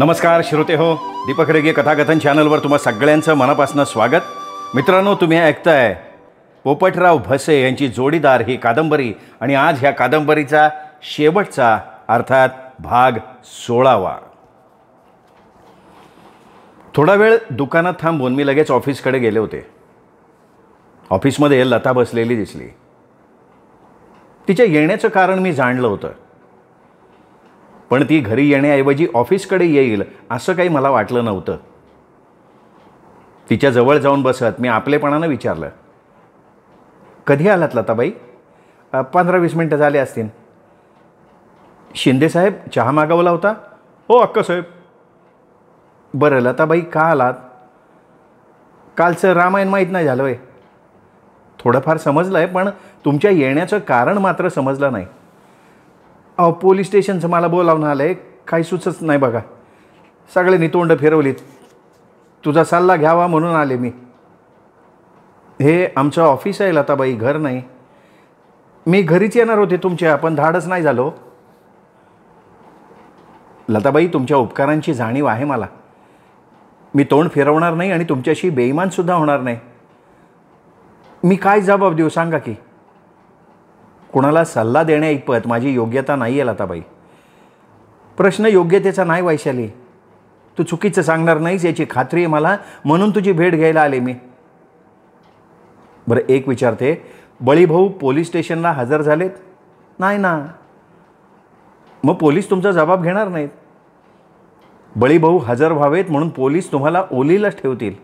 नमस्कार श्रोते हो दीपक रेगे कथाकथन चॅनलवर तुम्हा सगळ्यांचं मनापासून स्वागत मित्रांनो तुम्ही ऐकताय पोपटराव भसे यांची जोडीदार ही कादंबरी आणि आज ह्या कादंबरीचा शेवटचा अर्थात भाग सोळावा थोडा वेळ दुकानात थांबून मी लगेच ऑफिसकडे गेले होते ऑफिसमध्ये लता बसलेली दिसली तिच्या येण्याचं कारण मी जाणलं होतं पण ती घरी येण्याऐवजी ऑफिसकडे येईल असं काही मला वाटलं नव्हतं तिच्या जवळ जाऊन बसत मी आपलेपणानं विचारलं कधी आलात लताबाई पंधरा वीस मिनटं झाले असतील शिंदेसाहेब चहा मागवला होता हो अक्क साहेब बरं लताबाई का आलात कालचं रामायण माहीत नाही झालं आहे थोडंफार समजलं आहे पण तुमच्या येण्याचं कारण मात्र समजलं नाही अहो पोलीस स्टेशनचं मला बोलावून आलं आहे काही सुचत नाही बघा सगळ्यांनी तोंड फिरवलीत तुझा सल्ला घ्यावा म्हणून आले मी हे आमचं ऑफिस आहे लताबाई घर नाही मी घरीच येणार होते तुमचे पण धाडच नाही झालो लताबाई तुमच्या उपकारांची जाणीव आहे मला मी तोंड फिरवणार नाही आणि तुमच्याशी बेईमानसुद्धा होणार नाही मी काय जबाब देऊ सांगा की कुणाला सल्ला देणे ऐकपत माझी योग्यता नाही आहे लताबाई प्रश्न योग्यतेचा नाही वैशाली तू चुकीचं सांगणार नाहीस याची खात्री आहे मला म्हणून तुझी भेट घ्यायला आले मी बरं एक विचारते बळीभाऊ पोलीस स्टेशनला हजर झालेत नाही ना मग पोलीस तुमचा जबाब घेणार नाहीत बळीभाऊ हजर व्हावेत म्हणून पोलीस तुम्हाला ओलीलाच ठेवतील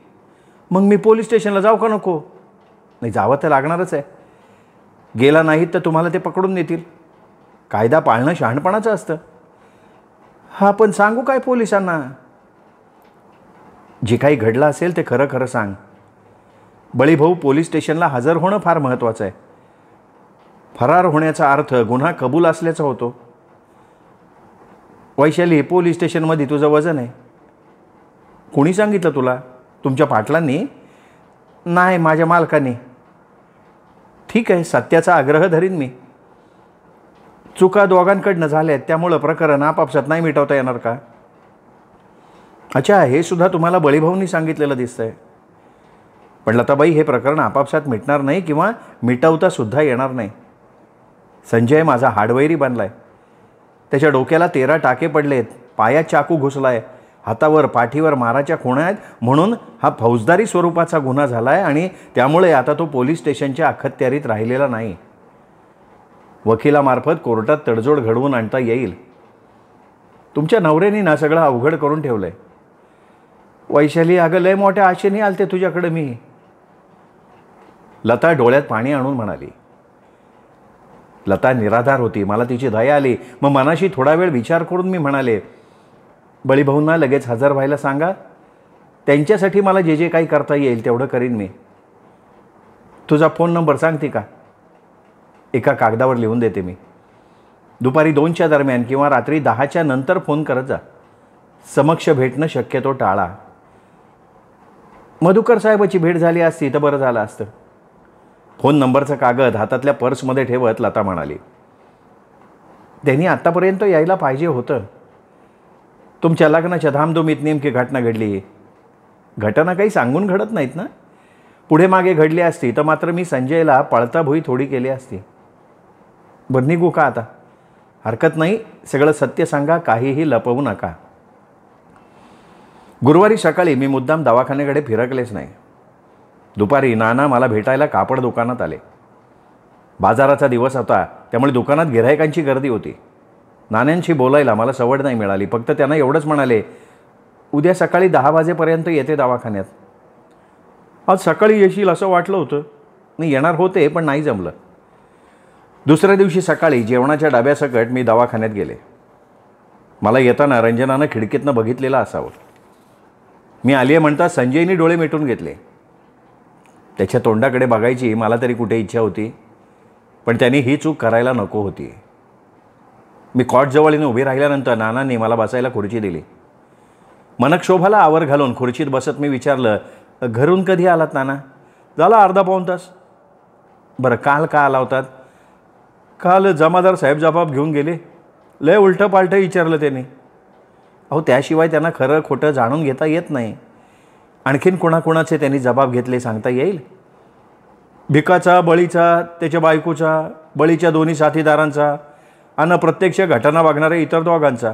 मग मी पोलीस स्टेशनला जाऊ का नको नाही जावं तर लागणारच आहे गेला नाहीत तर तुम्हाला ते पकडून देतील कायदा पाळणं शहाणपणाचं असतं हां पण सांगू काय पोलिसांना जे काही घडलं असेल ते खरं खरं सांग बळीभाऊ पोलीस स्टेशनला हजर होणं फार महत्त्वाचं आहे फरार होण्याचा अर्थ गुन्हा कबूल असल्याचा होतो वैशाली पोलीस स्टेशनमध्ये तुझं वजन आहे कोणी सांगितलं तुला तुमच्या पाटलांनी नाही माझ्या मालकाने ठीक आहे सत्याचा आग्रह धरीन मी चुका दोघांकडनं झाल्यात त्यामुळं प्रकरण आपापसात नाही मिटवता येणार का अच्छा हे सुद्धा तुम्हाला बळीभाऊंनी सांगितलेलं दिसतंय पण लताबाई हे प्रकरण आपापसात मिटणार नाही किंवा मिटवता सुद्धा येणार नाही संजय माझा हाडवैरी बनलाय आहे त्याच्या डोक्याला तेरा टाके पडलेत आहेत पायात चाकू घुसलाय हातावर पाठीवर माराच्या खुणा आहेत म्हणून हा फौजदारी स्वरूपाचा गुन्हा झाला आहे आणि त्यामुळे आता तो पोलीस स्टेशनच्या अखत्यारीत राहिलेला नाही वकिलामार्फत कोर्टात तडजोड घडवून आणता येईल तुमच्या नवऱ्यानी ना सगळं अवघड करून ठेवलंय वैशाली अगं लय मोठ्या आशेने आलते तुझ्याकडे मी लता डोळ्यात पाणी आणून म्हणाली लता निराधार होती मला तिची दया आली मग मनाशी थोडा वेळ विचार करून मी म्हणाले बळीभाऊंना लगेच हजर व्हायला सांगा त्यांच्यासाठी मला जे जे काही करता येईल तेवढं करीन मी तुझा फोन नंबर सांगते का एका कागदावर लिहून देते मी दुपारी दोनच्या दरम्यान किंवा रात्री दहाच्या नंतर फोन करत जा समक्ष भेटणं शक्यतो टाळा मधुकर साहेबाची भेट झाली असती तर बरं झालं असतं फोन नंबरचं कागद हातातल्या पर्समध्ये ठेवत लता म्हणाली त्यांनी आत्तापर्यंत यायला पाहिजे होतं तुमच्या लग्नाच्या धामधुमीत नेमकी घटना घडली घटना काही सांगून घडत नाहीत ना पुढे मागे घडली असती तर मात्र मी संजयला भुई थोडी केली असती बर निघू का आता हरकत नाही सगळं सत्य सांगा काहीही लपवू नका गुरुवारी सकाळी मी मुद्दाम दवाखान्याकडे फिरकलेच नाही दुपारी नाना मला भेटायला कापड दुकानात आले बाजाराचा दिवस होता त्यामुळे दुकानात गिरायकांची गर्दी होती नाण्यांशी बोलायला मला सवड नाही मिळाली फक्त त्यांना एवढंच म्हणाले उद्या सकाळी दहा वाजेपर्यंत येते दवाखान्यात आज सकाळी येशील असं वाटलं होतं मी येणार होते पण नाही जमलं दुसऱ्या दिवशी सकाळी जेवणाच्या डाब्यासकट मी दवाखान्यात गेले मला येताना रंजनानं खिडकीतनं बघितलेलं असावं मी आली आहे म्हणता संजयनी डोळे मिटून घेतले त्याच्या तोंडाकडे बघायची मला तरी कुठे इच्छा होती पण त्यांनी ही चूक करायला नको होती मी कॉट जवळीने उभी राहिल्यानंतर नानांनी मला बसायला खुर्ची दिली मनक्षोभाला आवर घालून खुर्चीत बसत मी विचारलं घरून कधी आलात नाना झाला अर्धा पाऊन तास बरं काल का आला होतात काल जमादार साहेब जबाब घेऊन गेले लय उलटं पालटं विचारलं त्यांनी अहो त्याशिवाय त्यांना खरं खोटं जाणून घेता येत नाही आणखीन कोणाकोणाचे त्यांनी जबाब घेतले सांगता येईल भिकाचा बळीचा त्याच्या बायकोचा बळीच्या दोन्ही साथीदारांचा आणि प्रत्यक्ष घटना वागणाऱ्या इतर दोघांचा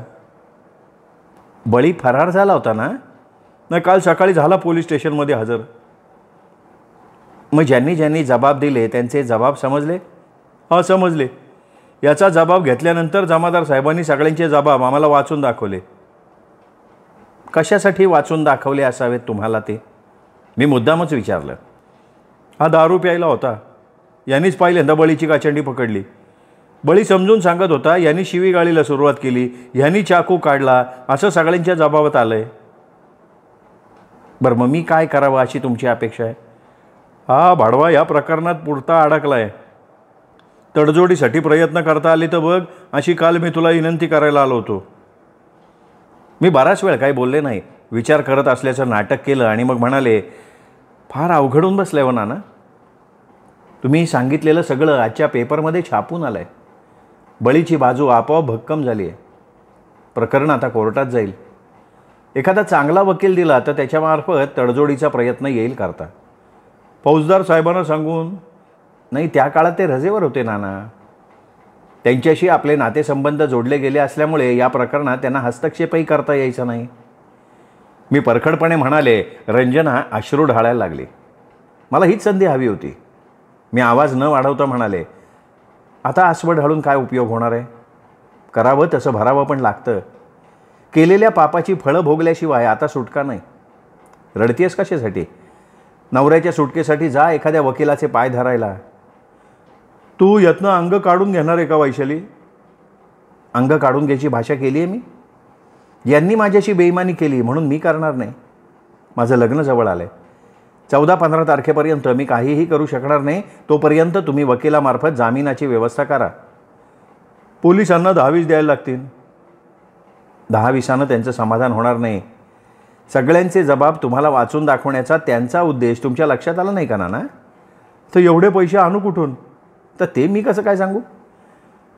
बळी फरार झाला होता ना नाही काल सकाळी झाला पोलीस स्टेशनमध्ये हजर मग ज्यांनी ज्यांनी जबाब दिले त्यांचे जबाब समजले हा समजले याचा जबाब घेतल्यानंतर जमादार साहेबांनी सगळ्यांचे जबाब आम्हाला वाचून दाखवले कशासाठी वाचून दाखवले असावेत तुम्हाला ते मी मुद्दामच विचारलं हा दारू प्यायला होता यांनीच पहिल्यांदा बळीची काचंडी पकडली बळी समजून सांगत होता यांनी गाळीला सुरुवात केली ह्यांनी चाकू काढला असं सगळ्यांच्या जबाबात आलं आहे बरं मग मी काय करावं अशी तुमची अपेक्षा आहे हा भाडवा या प्रकरणात पुरता अडकला आहे तडजोडीसाठी प्रयत्न करता आले तर बघ अशी काल मी तुला विनंती करायला आलो होतो मी बराच वेळ काही बोलले नाही विचार करत असल्याचं नाटक केलं आणि मग म्हणाले फार अवघडून बसलं आहे हो ना तुम्ही सांगितलेलं सगळं आजच्या पेपरमध्ये छापून आलं आहे बळीची बाजू आपोआप भक्कम झाली आहे प्रकरण आता कोर्टात जाईल एखादा चांगला वकील दिला तर त्याच्यामार्फत तडजोडीचा प्रयत्न येईल करता फौजदार साहेबांना सांगून नाही त्या काळात ते रजेवर होते नाना त्यांच्याशी आपले नातेसंबंध जोडले गेले असल्यामुळे या प्रकरणात त्यांना हस्तक्षेपही करता यायचा नाही मी परखडपणे म्हणाले रंजना अश्रू ढाळायला लागली मला हीच संधी हवी होती मी आवाज न वाढवता म्हणाले आता आसवड घालून काय उपयोग होणार आहे करावं तसं भरावं पण लागतं केलेल्या पापाची फळं भोगल्याशिवाय आता सुटका नाही रडतीयस कशासाठी नवऱ्याच्या सुटकेसाठी जा एखाद्या वकिलाचे पाय धरायला तू यत्न अंग काढून घेणार आहे का वैशाली अंग काढून घ्यायची भाषा केली आहे मी यांनी माझ्याशी बेईमानी केली म्हणून मी करणार नाही माझं लग्न जवळ आलं आहे चौदा पंधरा तारखेपर्यंत मी काहीही करू शकणार नाही तोपर्यंत तुम्ही वकिलामार्फत जामिनाची व्यवस्था करा पोलिसांना दहावीस द्यायला लागतील दहावीसानं त्यांचं समाधान होणार नाही सगळ्यांचे जबाब तुम्हाला वाचून दाखवण्याचा त्यांचा उद्देश तुमच्या लक्षात आला नाही का ना ना तर एवढे पैसे आणू कुठून तर ते मी कसं काय सांगू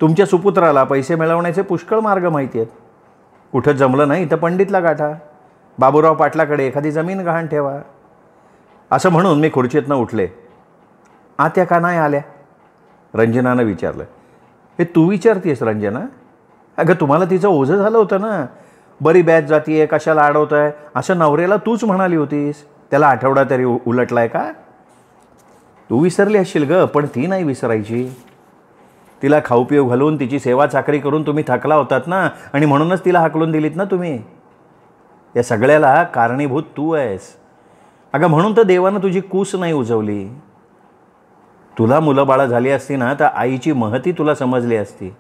तुमच्या सुपुत्राला पैसे मिळवण्याचे पुष्कळ मार्ग माहिती आहेत कुठं जमलं नाही तर पंडितला गाठा बाबूराव पाटलाकडे एखादी जमीन गहाण ठेवा असं म्हणून मी खुर्चीतनं उठले आत्या का नाही आल्या रंजनानं विचारलं हे तू विचारतीयस रंजना अगं तुम्हाला तिचं ओझं झालं होतं ना बरी बॅच जाती कशाला अडवत आहे असं नवऱ्याला तूच म्हणाली होतीस त्याला आठवडा तरी उलटला आहे का तू विसरली असशील गं पण ती नाही विसरायची तिला पिऊ घालून तिची सेवा चाकरी करून तुम्ही थकला होतात ना आणि म्हणूनच तिला हाकलून दिलीत ना तुम्ही या सगळ्याला कारणीभूत तू आहेस अगं म्हणून तर देवानं तुझी कूस नाही उजवली तुला मुलं बाळं झाली असती ना तर आईची महती तुला समजली असती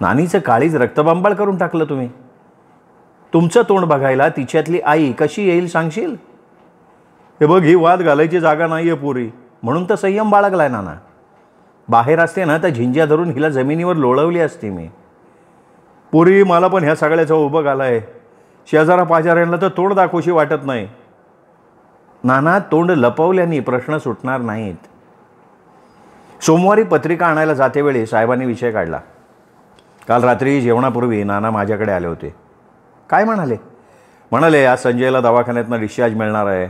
नानीचं काळीच रक्तबांबाळ करून टाकलं तुम्ही तुमचं तोंड बघायला तिच्यातली आई कशी येईल सांगशील हे बघ ही वाद घालायची जागा नाही आहे पुरी म्हणून तर संयम बाळगलाय नाना बाहेर असते ना तर झिंज्या धरून हिला जमिनीवर लोळवली असती मी पुरी मला पण ह्या सगळ्याचा उभं घालाय शेजारा पाजाऱ्यांना तर तोंड दाखवशी वाटत नाही नाना तोंड लपवल्याने प्रश्न सुटणार नाहीत सोमवारी पत्रिका आणायला जातेवेळी साहेबांनी विषय काढला काल रात्री जेवणापूर्वी नाना माझ्याकडे आले होते काय म्हणाले म्हणाले आज संजयला दवाखान्यातनं डिस्चार्ज मिळणार आहे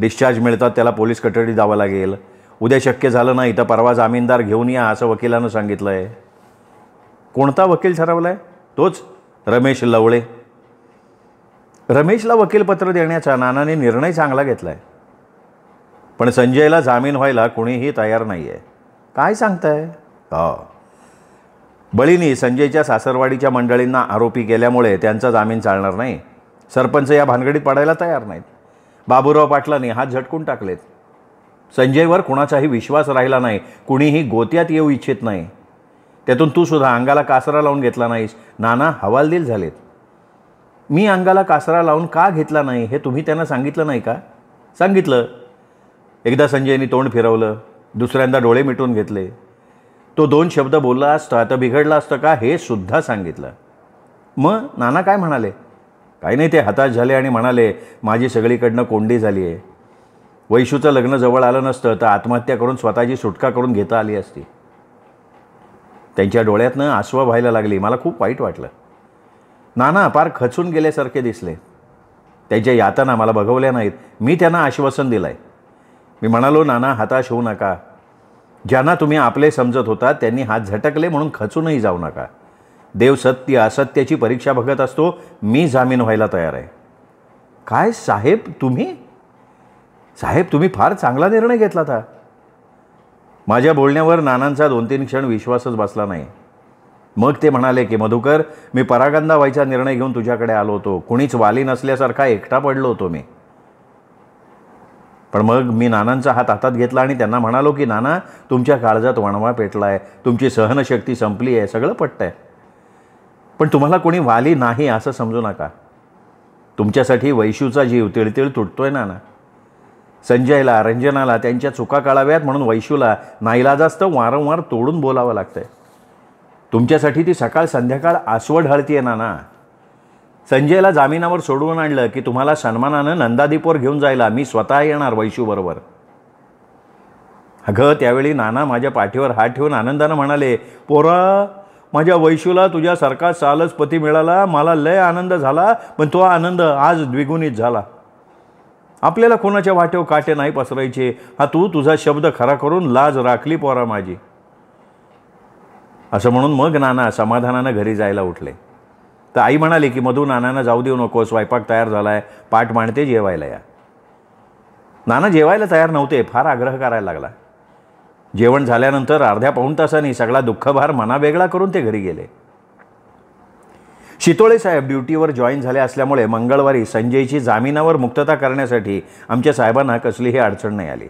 डिस्चार्ज मिळतात त्याला पोलीस कटडी जावं लागेल उद्या शक्य झालं नाही तर परवा जामीनदार घेऊन या असं वकिलानं सांगितलं आहे कोणता वकील ठरवला आहे तोच रमेश लवळे रमेशला वकीलपत्र देण्याचा नानाने निर्णय चांगला घेतला आहे पण संजयला जामीन व्हायला कोणीही तयार नाही आहे काय सांगताय हा बळीनी संजयच्या सासरवाडीच्या मंडळींना आरोपी केल्यामुळे त्यांचा जामीन चालणार नाही सरपंच या भानगडीत पडायला तयार नाहीत बाबूराव पाटलांनी हात झटकून टाकलेत संजयवर कुणाचाही विश्वास राहिला नाही कुणीही गोत्यात येऊ इच्छित नाही त्यातून तू सुद्धा अंगाला कासरा लावून घेतला नाहीस नाना हवालदिल झालेत मी अंगाला कासरा लावून का घेतला नाही हे तुम्ही त्यांना सांगितलं नाही का सांगितलं एकदा संजयनी तोंड फिरवलं दुसऱ्यांदा डोळे मिटून घेतले तो दोन शब्द बोलला असता आता बिघडला असतं का हे सुद्धा सांगितलं मग नाना काय म्हणाले काही नाही ते हताश झाले आणि म्हणाले माझी सगळीकडनं कोंडी झाली आहे वैशूचं लग्न जवळ आलं नसतं तर आत्महत्या करून स्वतःची सुटका करून घेता आली असती त्यांच्या डोळ्यातनं आसवा व्हायला लागली मला खूप वाईट वाटलं नाना फार खचून गेल्यासारखे दिसले त्याच्या यातना मला बघवल्या नाहीत मी त्यांना आश्वासन दिलं आहे मी म्हणालो नाना हताश होऊ नका ज्यांना तुम्ही आपले समजत होता त्यांनी हात झटकले म्हणून खचूनही जाऊ नका देव सत्य असत्याची परीक्षा बघत असतो मी जामीन व्हायला तयार आहे काय साहेब तुम्ही साहेब तुम्ही फार चांगला निर्णय घेतला था माझ्या बोलण्यावर नानांचा दोन तीन क्षण विश्वासच बसला नाही मग ते म्हणाले की मधुकर मी परागंदा व्हायचा निर्णय घेऊन तुझ्याकडे आलो होतो कुणीच वाली नसल्यासारखा एकटा पडलो होतो मी पण मग मी नानांचा हात हातात घेतला आणि त्यांना म्हणालो की नाना तुमच्या काळजात वणवा पेटला आहे तुमची सहनशक्ती संपली आहे सगळं पट्ट आहे पण तुम्हाला कोणी वाली नाही असं समजू नका तुमच्यासाठी वैशूचा जीव तिळतिळ तुटतोय नाना संजयला रंजनाला त्यांच्या चुका काळाव्यात म्हणून वैशूला नाईलाजास्त वारंवार तोडून बोलावं लागतंय तुमच्यासाठी ती सकाळ संध्याकाळ आसवड हळती आहे नाना संजयला जामिनावर सोडवून आणलं की तुम्हाला सन्मानानं नंदादीपवर घेऊन जायला मी स्वतः येणार वैशूबरोबर अगं त्यावेळी नाना माझ्या पाठीवर हात ठेवून आनंदानं म्हणाले पोरा माझ्या वैशूला तुझ्यासारखा चालच पती मिळाला मला लय आनंद झाला पण तो आनंद आज द्विगुणित झाला आपल्याला कोणाच्या वाटेव काटे नाही पसरायचे हा तू तुझा शब्द खरा करून लाज राखली पोरा माझी असं म्हणून मग नाना समाधानानं घरी जायला उठले तर आई म्हणाली की मधू नानांना जाऊ देऊ नको स्वयंपाक तयार झाला आहे पाठ मांडते जेवायला या नाना जेवायला तयार नव्हते फार आग्रह करायला लागला जेवण झाल्यानंतर अर्ध्या पाऊण तासांनी सगळा दुःखभार मनावेगळा करून ते घरी गेले शितोळे साहेब ड्युटीवर जॉईन झाले असल्यामुळे मंगळवारी संजयची जामिनावर मुक्तता करण्यासाठी आमच्या साहेबांना कसलीही अडचण नाही आली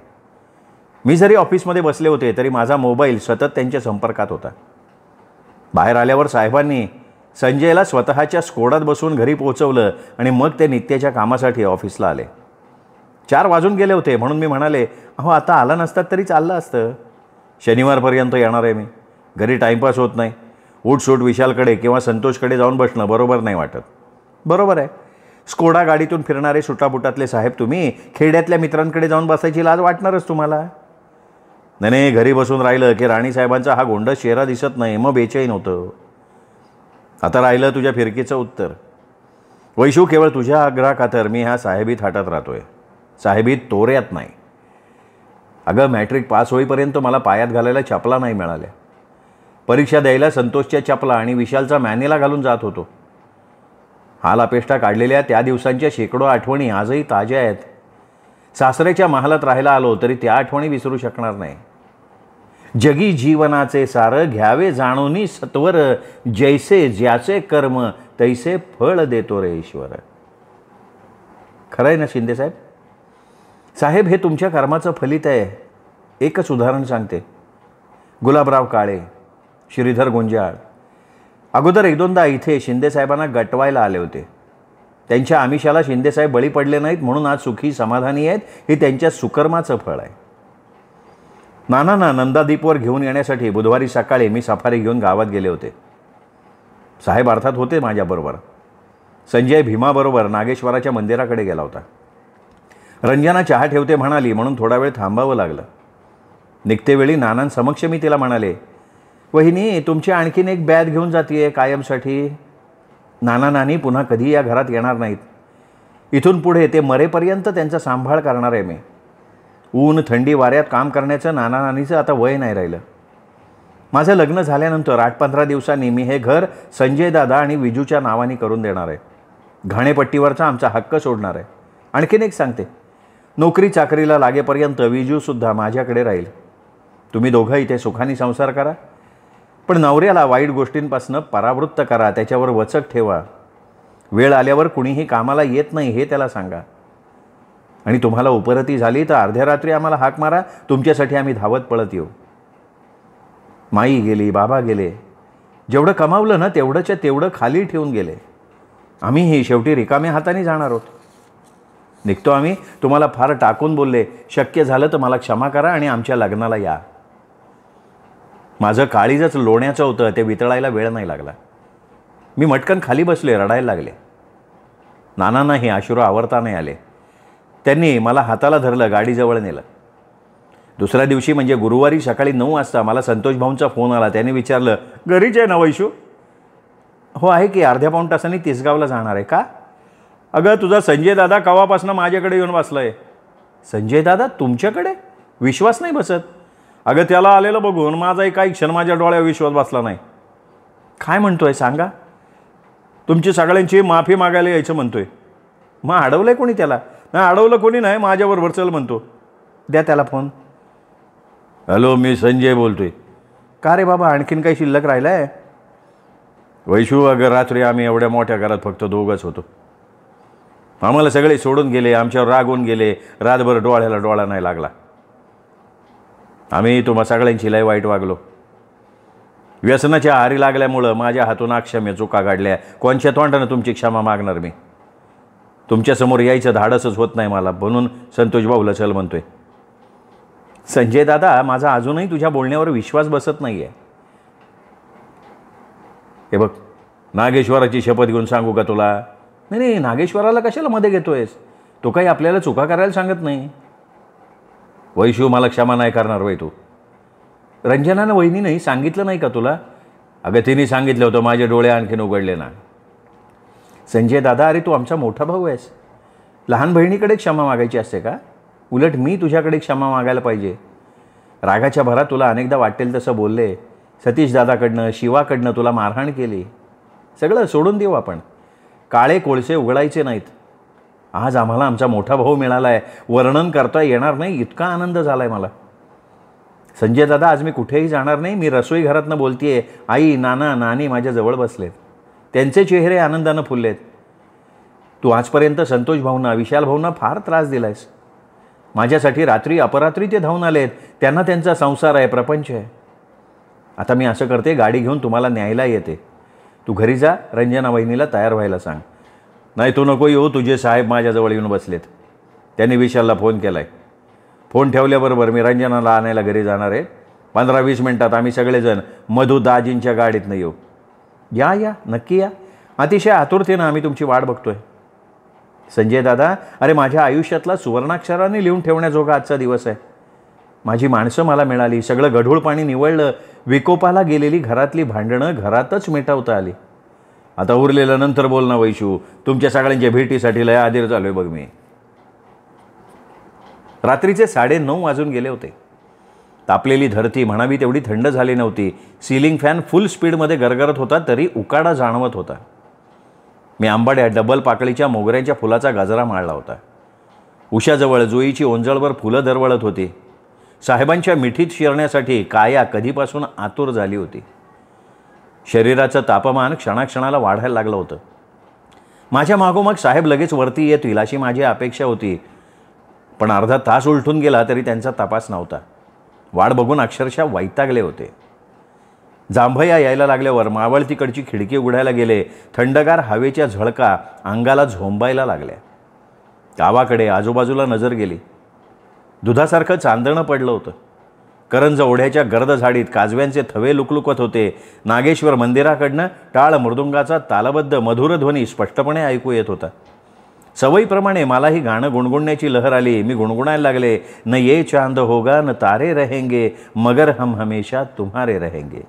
मी जरी ऑफिसमध्ये बसले होते तरी माझा मोबाईल सतत त्यांच्या संपर्कात होता बाहेर आल्यावर साहेबांनी संजयला स्वतःच्या स्कोडात बसून घरी पोहोचवलं आणि मग ते नित्याच्या कामासाठी ऑफिसला आले चार वाजून गेले होते म्हणून मी म्हणाले अहो आता आला नसतात तरी चाललं असतं शनिवारपर्यंत येणार आहे मी घरी टाईमपास होत नाही उठसूट विशालकडे किंवा संतोषकडे जाऊन बसणं बरोबर नाही वाटत बरोबर आहे स्कोडा गाडीतून फिरणारे सुटापुटातले साहेब तुम्ही खेड्यातल्या मित्रांकडे जाऊन बसायची लाज वाटणारच तुम्हाला नाही नाही घरी बसून राहिलं की राणीसाहेबांचा हा गोंड चेहरा दिसत नाही मग बेचैन होतं आता राहिलं तुझ्या फिरकीचं उत्तर वैशू केवळ तुझ्या आग्रहाखातर मी ह्या साहेबीत हाटत राहतो आहे साहेबीत तोऱ्यात नाही अगं मॅट्रिक पास होईपर्यंत मला पायात घालायला चपला नाही मिळाल्या परीक्षा द्यायला संतोषच्या चपला आणि विशालचा मॅनेला घालून जात होतो हाल अपेष्टा काढलेल्या त्या दिवसांच्या शेकडो आठवणी आजही ताज्या आहेत सासरेच्या महालात राहायला आलो तरी त्या आठवणी विसरू शकणार नाही जगी जीवनाचे सार घ्यावे जाणूनी सत्वर जैसे ज्याचे कर्म तैसे फळ देतो रे ईश्वर खरंय आहे ना शिंदेसाहेब साहेब हे तुमच्या कर्माचं फलित आहे एकच उदाहरण सांगते गुलाबराव काळे श्रीधर गुंजाळ अगोदर एक दोनदा इथे शिंदेसाहेबांना गटवायला आले होते त्यांच्या आमिषाला शिंदेसाहेब बळी पडले नाहीत म्हणून आज सुखी समाधानी आहेत हे त्यांच्या सुकर्माचं फळ आहे नानांना नंदादीपवर घेऊन येण्यासाठी बुधवारी सकाळी मी सफारी घेऊन गावात गेले होते साहेब अर्थात होते माझ्याबरोबर संजय भीमाबरोबर नागेश्वराच्या मंदिराकडे गेला होता रंजना चहा ठेवते म्हणाली म्हणून थोडा वेळ थांबावं लागलं निघतेवेळी नानांसमक्ष मी तिला म्हणाले वहिनी तुमची आणखीन एक बॅग घेऊन जाते कायमसाठी नाना नानी पुन्हा कधी या घरात येणार नाहीत इथून पुढे ते मरेपर्यंत त्यांचा सांभाळ करणार आहे मी ऊन थंडी वाऱ्यात काम करण्याचं नाना नानीचं आता वय नाही राहिलं माझं लग्न झाल्यानंतर आठ पंधरा दिवसांनी मी हे घर संजय दादा आणि विजूच्या नावाने करून देणार आहे घाणेपट्टीवरचा आमचा हक्क सोडणार आहे आणखीन एक सांगते नोकरी चाकरीला लागेपर्यंत विजूसुद्धा माझ्याकडे राहील तुम्ही दोघं इथे सुखाने संसार करा पण नवऱ्याला वाईट गोष्टींपासून परावृत्त करा त्याच्यावर वचक ठेवा वेळ आल्यावर कुणीही कामाला येत नाही हे त्याला सांगा आणि तुम्हाला उपरती झाली तर अर्ध्या रात्री आम्हाला हाक मारा तुमच्यासाठी आम्ही धावत पळत येऊ माई गेली बाबा गेले जेवढं कमावलं ना तेवढंच्या तेवढं खाली ठेवून गेले आम्हीही शेवटी रिकाम्या हाताने जाणार आहोत निघतो आम्ही तुम्हाला फार टाकून बोलले शक्य झालं तर मला क्षमा करा आणि आमच्या लग्नाला या माझं काळीजच लोण्याचं होतं ते वितळायला वेळ नाही लागला मी मटकन खाली बसले रडायला लागले नानांना हे आशुरा आवरता नाही आले त्यांनी मला हाताला धरलं गाडीजवळ नेलं दुसऱ्या दिवशी म्हणजे गुरुवारी सकाळी नऊ वाजता मला संतोष भाऊंचा फोन आला त्याने विचारलं घरीच आहे ना वैशू हो आहे की अर्ध्या पाऊन तासांनी तिसगावला जाणार आहे का अगं तुझा संजय दादा कवापासनं माझ्याकडे येऊन बसलं आहे संजय दादा तुमच्याकडे विश्वास नाही बसत अगं त्याला आलेलं बघून माझा एक काही क्षण माझ्या डोळ्यावर विश्वास बसला नाही काय म्हणतोय सांगा तुमची सगळ्यांची माफी मागायला यायचं म्हणतोय मग अडवलं आहे कोणी त्याला नाही अडवलं कोणी नाही माझ्याबरोबर चल म्हणतो द्या त्याला फोन हॅलो मी संजय बोलतोय का रे बाबा आणखीन काही शिल्लक राहिलं आहे वैशू अगं रात्री आम्ही एवढ्या मोठ्या घरात फक्त दोघंच होतो आम्हाला सगळे सोडून गेले आमच्यावर रागवून गेले रातभर डोळ्याला डोळा नाही लागला आम्ही तुम्हाला सगळ्यांची लय वाईट वागलो व्यसनाच्या आरी लागल्यामुळं माझ्या हातून अक्षम्य चुका काढल्या कोणच्या तोंडानं तुमची क्षमा मागणार मी तुमच्यासमोर यायचं धाडसच होत नाही मला म्हणून संतोष भाऊ चल म्हणतोय संजय दादा माझा अजूनही तुझ्या बोलण्यावर विश्वास बसत नाही आहे हे बघ नागेश्वराची शपथ घेऊन सांगू का तुला नाही नाही नागेश्वराला कशाला मध्ये घेतोयस तो काही आपल्याला चुका करायला सांगत नाही वैशिव मला क्षमा नाही करणार वय तू रंजनानं नाही सांगितलं नाही का तुला अगं तिने सांगितलं होतं माझे डोळे आणखीन उघडले ना संजय दादा अरे तू आमचा मोठा भाऊ आहेस लहान बहिणीकडे क्षमा मागायची असते का उलट मी तुझ्याकडे क्षमा मागायला पाहिजे रागाच्या भरात तुला अनेकदा वाटेल तसं बोलले सतीश दादाकडनं शिवाकडनं तुला मारहाण केली सगळं सोडून देऊ आपण काळे कोळसे उघडायचे नाहीत आज आम्हाला आमचा मोठा भाऊ मिळाला आहे वर्णन करता येणार नाही इतका आनंद झाला आहे मला संजय दादा आज मी कुठेही जाणार नाही मी रसोई घरातनं बोलते आहे आई नाना नानी माझ्याजवळ बसलेत त्यांचे चेहरे आनंदानं फुललेत तू आजपर्यंत संतोष भाऊंना विशाल भाऊंना फार त्रास दिला आहेस माझ्यासाठी रात्री अपरात्री ते धावून आलेत त्यांना त्यांचा संसार आहे प्रपंच आहे आता मी असं करते गाडी घेऊन तुम्हाला न्यायला येते तू घरी जा रंजना वहिनीला तयार व्हायला सांग नाही तू नको येऊ तुझे साहेब माझ्याजवळ येऊन बसलेत त्यांनी विशालला फोन केला आहे फोन ठेवल्याबरोबर मी रंजनाला आणायला घरी जाणार आहे पंधरा वीस मिनटात आम्ही सगळेजण मधु दाजींच्या गाडीतनं येऊ या या नक्की या अतिशय आतुरतेनं आम्ही तुमची वाट बघतोय संजय दादा अरे माझ्या आयुष्यातला सुवर्णाक्षराने लिहून ठेवण्याजोगा आजचा दिवस आहे माझी माणसं मला मिळाली सगळं गढूळ पाणी निवळलं विकोपाला गेलेली घरातली भांडणं घरातच मिटवता आली आता उरलेलं नंतर बोल ना वैशू तुमच्या सगळ्यांच्या भेटीसाठी लय आधीर चालू आहे बघ मी रात्रीचे साडे नऊ वाजून गेले होते तापलेली धरती म्हणावी तेवढी थंड झाली नव्हती सिलिंग फॅन फुल स्पीडमध्ये गरगरत होता तरी उकाडा जाणवत होता मी आंबाड्या डबल पाकळीच्या मोगऱ्यांच्या फुलाचा गाजरा माळला होता उशाजवळ जुईची ओंजळवर फुलं दरवळत होती साहेबांच्या मिठीत शिरण्यासाठी काया कधीपासून आतुर झाली होती शरीराचं तापमान क्षणाक्षणाला वाढायला लागलं होतं माझ्या मागोमाग साहेब लगेच वरती येतील अशी माझी अपेक्षा होती पण अर्धा तास उलटून गेला तरी त्यांचा तपास नव्हता वाढ बघून अक्षरशः वैतागले होते जांभया यायला लागल्यावर मावळ तिकडची खिडकी उघडायला गेले थंडगार हवेच्या झळका अंगाला झोंबायला लागल्या गावाकडे आजूबाजूला नजर गेली दुधासारखं चांदणं पडलं होतं करंज ओढ्याच्या गर्द झाडीत काजव्यांचे थवे लुकलुकत होते नागेश्वर मंदिराकडनं टाळ मृदुंगाचा तालबद्ध मधुर ध्वनी स्पष्टपणे ऐकू येत होता सवयीप्रमाणे मला ही गाणं गुणगुणण्याची लहर आली मी गुणगुणायला लागले न ये चांद होगा न तारे रहेंगे मगर हम हमेशा तुम्हारे रहेंगे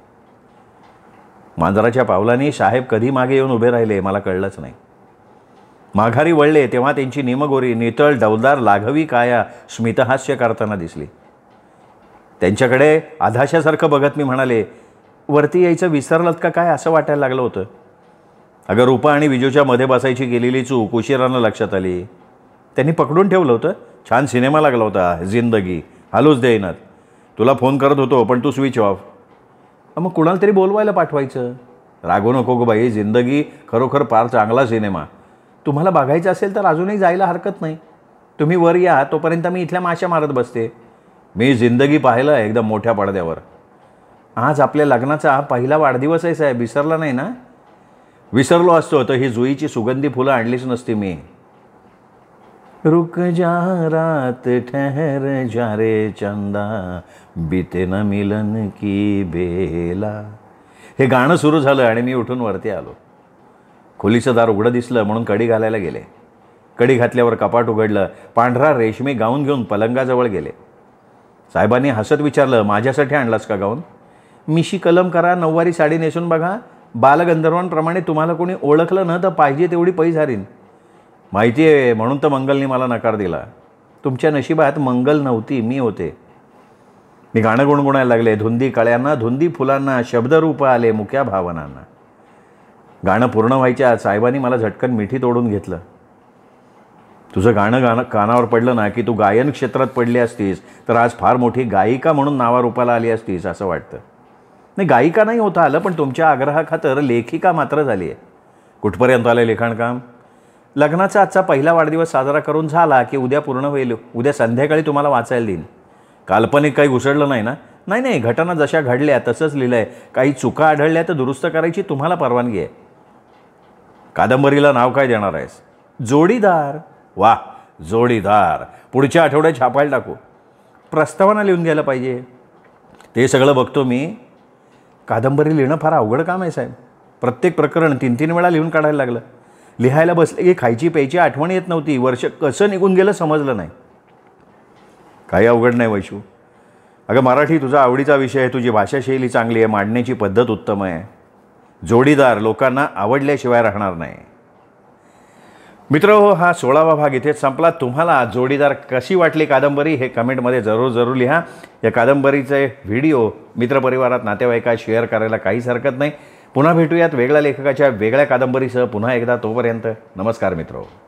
मांजराच्या पावलांनी साहेब कधी मागे येऊन उभे राहिले मला कळलंच नाही माघारी वळले तेव्हा त्यांची निमगोरी नितळ डवदार लाघवी काया स्मितहास्य करताना दिसली त्यांच्याकडे आधाशासारखं बघत मी म्हणाले वरती यायचं विसरलं का काय असं वाटायला लागलं होतं अगं रूपा आणि विजूच्या मध्ये बसायची गेलेली चूक उशिरानं लक्षात आली त्यांनी पकडून ठेवलं होतं छान सिनेमा लागला होता जिंदगी हालूच देईनात तुला फोन करत होतो पण तू स्विच ऑफ मग कुणाला तरी बोलवायला पाठवायचं रागू नको गो बाई जिंदगी खरोखर फार चांगला सिनेमा तुम्हाला बघायचा असेल तर अजूनही जायला हरकत नाही तुम्ही वर या तोपर्यंत मी इथल्या माशा मारत बसते मी जिंदगी पाहिलं एकदम मोठ्या पडद्यावर आज आपल्या लग्नाचा पहिला वाढदिवस आहे साहेब विसरला नाही ना विसरलो असतो तर ही जुईची सुगंधी फुलं आणलीच नसती मी रुक जा रात ठहर जा रे चंदा बीते न मिलन की बेला हे गाणं सुरू झालं आणि मी उठून वरती आलो खोलीचं दार उघडं दिसलं म्हणून कडी घालायला गेले कडी घातल्यावर कपाट उघडलं पांढरा रेशमी गाऊन घेऊन पलंगाजवळ गेले साहेबांनी हसत विचारलं माझ्यासाठी आणलास का गाऊन मिशी कलम करा नऊवारी साडी नेसून बघा बालगंधर्वांप्रमाणे तुम्हाला कोणी ओळखलं न तर पाहिजे तेवढी पैस झारीन माहिती आहे म्हणून तर मंगलनी मला नकार दिला तुमच्या नशिबात मंगल नव्हती मी होते मी गाणं गुणगुणायला लागले धुंदी कळ्यांना धुंदी फुलांना शब्दरूप आले मुक्या भावनांना गाणं पूर्ण व्हायच्या साहेबांनी मला झटकन मिठी तोडून घेतलं तुझं गाणं गाणं कानावर पडलं ना की तू गायन क्षेत्रात पडली असतीस तर आज फार मोठी गायिका म्हणून नावारूपाला आली असतीस असं वाटतं नाही गायिका नाही होता आलं पण तुमच्या आग्रहाखातर लेखिका मात्र झाली आहे कुठपर्यंत आलं लिखाणकाम लग्नाचा आजचा पहिला वाढदिवस साजरा करून झाला की उद्या पूर्ण होईल उद्या संध्याकाळी तुम्हाला वाचायला देईल काल्पनिक काही घुसडलं नाही ना नाही नाही घटना जशा घडल्या तसंच लिहिलं आहे काही चुका आढळल्या तर दुरुस्त करायची तुम्हाला परवानगी आहे कादंबरीला नाव काय देणार आहेस जोडीदार वा जोडीदार पुढच्या आठवड्यात छापायला टाकू प्रस्तावना लिहून घ्यायला पाहिजे ते सगळं बघतो मी कादंबरी लिहिणं फार अवघड काम आहे साहेब प्रत्येक प्रकरण तीन तीन वेळा लिहून काढायला लागलं लिहायला बसले की खायची प्यायची आठवण येत नव्हती वर्ष कसं निघून गेलं समजलं नाही काही अवघड नाही वैशू अगं मराठी तुझा आवडीचा विषय आहे तुझी भाषाशैली चांगली आहे मांडण्याची पद्धत उत्तम आहे जोडीदार लोकांना आवडल्याशिवाय राहणार नाही मित्र हो हा सोळावा भाग इथे संपला तुम्हाला जोडीदार कशी वाटली कादंबरी हे कमेंटमध्ये जरूर जरूर लिहा या कादंबरीचे व्हिडिओ मित्रपरिवारात नातेवाईकात शेअर करायला काहीच हरकत नाही पुन्हा भेटूयात वेगळ्या लेखकाच्या वेगळ्या कादंबरीसह पुन्हा एकदा तोपर्यंत नमस्कार मित्रो